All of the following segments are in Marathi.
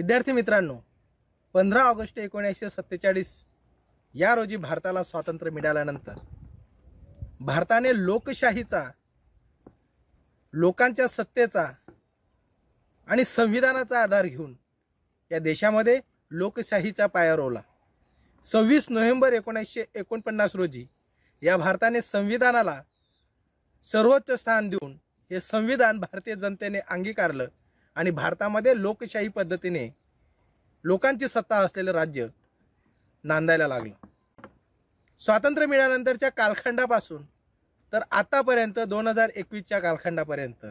विद्यार्थी मित्रांनो पंधरा ऑगस्ट एकोणीसशे सत्तेचाळीस या रोजी भारताला स्वातंत्र्य मिळाल्यानंतर भारताने लोकशाहीचा लोकांच्या सत्तेचा आणि संविधानाचा आधार घेऊन या देशामध्ये लोकशाहीचा पाया रोवला सव्वीस नोव्हेंबर एकोणीसशे एकोणपन्नास रोजी या भारताने संविधानाला सर्वोच्च स्थान देऊन हे संविधान भारतीय जनतेने अंगीकारलं आणि भारतामध्ये लोकशाही पद्धतीने लोकांची सत्ता असलेलं राज्य नांदायला लागलं स्वातंत्र्य मिळाल्यानंतरच्या कालखंडापासून तर आतापर्यंत दोन हजार एकवीसच्या कालखंडापर्यंत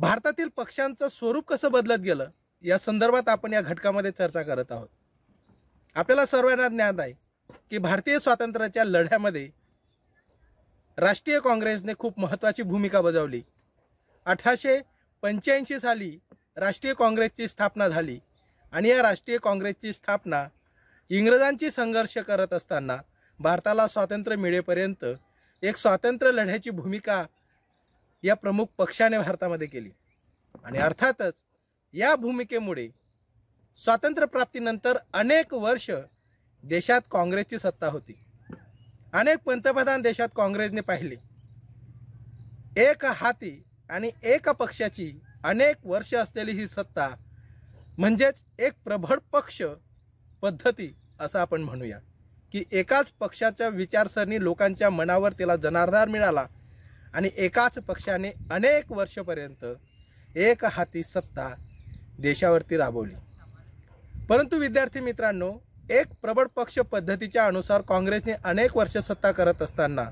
भारतातील पक्षांचं स्वरूप कसं बदलत गेलं या संदर्भात आपण या घटकामध्ये चर्चा करत आहोत आपल्याला सर्वांना ज्ञात आहे की भारतीय स्वातंत्र्याच्या लढ्यामध्ये राष्ट्रीय काँग्रेसने खूप महत्त्वाची भूमिका बजावली अठराशे पंच्याऐंशी साली राष्ट्रीय काँग्रेसची स्थापना झाली आणि या राष्ट्रीय काँग्रेसची स्थापना इंग्रजांची संघर्ष करत असताना भारताला स्वातंत्र्य मिळेपर्यंत एक स्वातंत्र्य लढ्याची भूमिका या प्रमुख पक्षाने भारतामध्ये केली आणि अर्थातच या भूमिकेमुळे स्वातंत्र्यप्राप्तीनंतर अनेक वर्ष देशात काँग्रेसची सत्ता होती अनेक पंतप्रधान देशात काँग्रेसने पाहिले एक हाती आणि एक पक्षाची अनेक वर्ष असलेली ही सत्ता म्हणजेच एक प्रबळ पक्ष पद्धती असं आपण म्हणूया की एकाच पक्षाच्या विचारसरणी लोकांच्या मनावर तिला जनाधार मिळाला आणि एकाच पक्षाने अनेक वर्षपर्यंत एक हाती सत्ता देशावरती राबवली परंतु विद्यार्थी मित्रांनो एक प्रबळ पक्ष पद्धतीच्या अनुसार काँग्रेसने अनेक वर्ष सत्ता करत असताना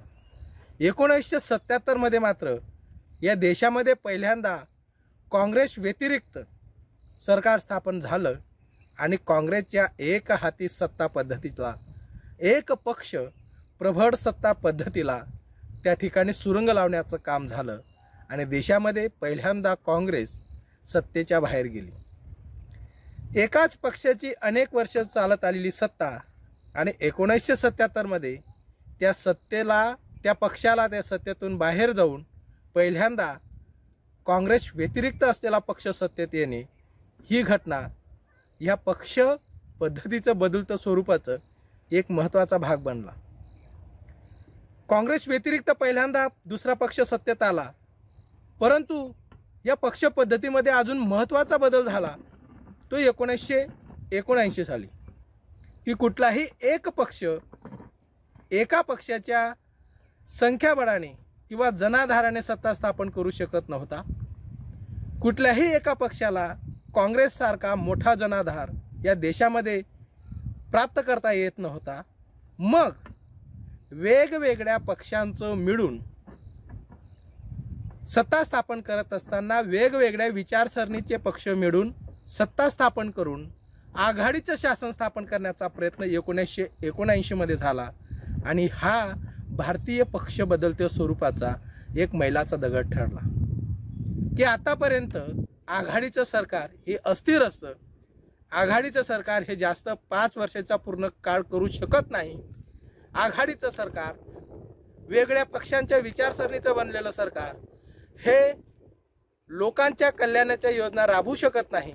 एकोणीसशे सत्याहत्तरमध्ये मात्र या देशामध्ये पहिल्यांदा काँग्रेस व्यतिरिक्त सरकार स्थापन झालं आणि काँग्रेसच्या एक हाती सत्ता पद्धतीचा एक पक्ष प्रभळ सत्ता पद्धतीला त्या ठिकाणी सुरंग लावण्याचं काम झालं आणि देशामध्ये पहिल्यांदा काँग्रेस सत्तेच्या बाहेर गेली एकाच पक्षाची अनेक वर्ष चालत आलेली सत्ता आणि एकोणीसशे सत्याहत्तरमध्ये त्या सत्तेला त्या पक्षाला त्या सत्तेतून बाहेर जाऊन पहिल्यांदा काँग्रेस व्यतिरिक्त असलेला पक्ष सत्तेत येणे ही घटना ह्या पक्ष पद्धतीचं बदलतं स्वरूपाचं एक महत्त्वाचा भाग बनला काँग्रेस व्यतिरिक्त पहिल्यांदा दुसरा पक्ष सत्तेत आला परंतु या पक्ष पद्धतीमध्ये अजून महत्त्वाचा बदल झाला तो एकोणीसशे एकोणऐंशी साली की कुठलाही एक पक्ष एका पक्षाच्या संख्याबळाने किंवा जनाधाराने सत्ता स्थापन करू शकत नव्हता कुठल्याही एका पक्षाला काँग्रेससारखा मोठा जनाधार या देशामध्ये प्राप्त करता येत नव्हता मग वेगवेगळ्या पक्षांचं मिळून सत्ता स्थापन करत असताना वेगवेगळ्या विचारसरणीचे पक्ष मिळून सत्ता स्थापन करून आघाडीचं शासन स्थापन करण्याचा प्रयत्न एकोणीसशे एकोणऐंशीमध्ये झाला आणि हा भारतीय पक्ष बदलत्या स्वरूपाचा एक मैलाचा दगड ठरला की आतापर्यंत आघाडीचं सरकार हे अस्थिर असतं आघाडीचं सरकार हे जास्त पाच वर्षाचा पूर्ण काळ करू शकत नाही आघाडीचं सरकार वेगळ्या पक्षांच्या विचारसरणीचं बनलेलं सरकार हे लोकांच्या कल्याणाच्या योजना राबवू शकत नाही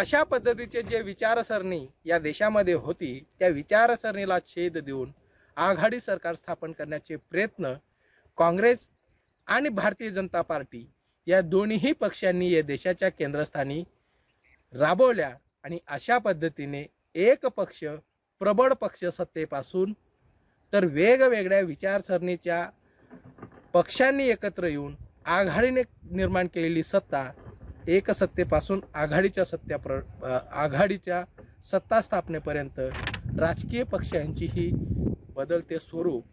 अशा पद्धतीचे जे विचारसरणी या देशामध्ये होती त्या विचारसरणीला छेद देऊन आघाडी सरकार स्थापन करण्याचे प्रयत्न काँग्रेस आणि भारतीय जनता पार्टी या दोन्ही पक्षांनी या देशाच्या केंद्रस्थानी राबवल्या आणि अशा पद्धतीने एक पक्ष प्रबळ पक्ष सत्तेपासून तर वेगवेगळ्या विचारसरणीच्या पक्षांनी एकत्र येऊन आघाडीने निर्माण केलेली सत्ता एक सत्तेपासून आघाडीच्या सत्या प्र आघाडीच्या सत्ता स्थापनेपर्यंत राजकीय पक्षांची ही बदलते स्वरूप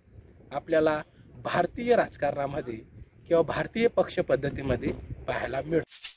आपल्याला भारतीय राजकारणामध्ये किंवा भारतीय पक्ष पद्धतीमध्ये पाहायला मिळतो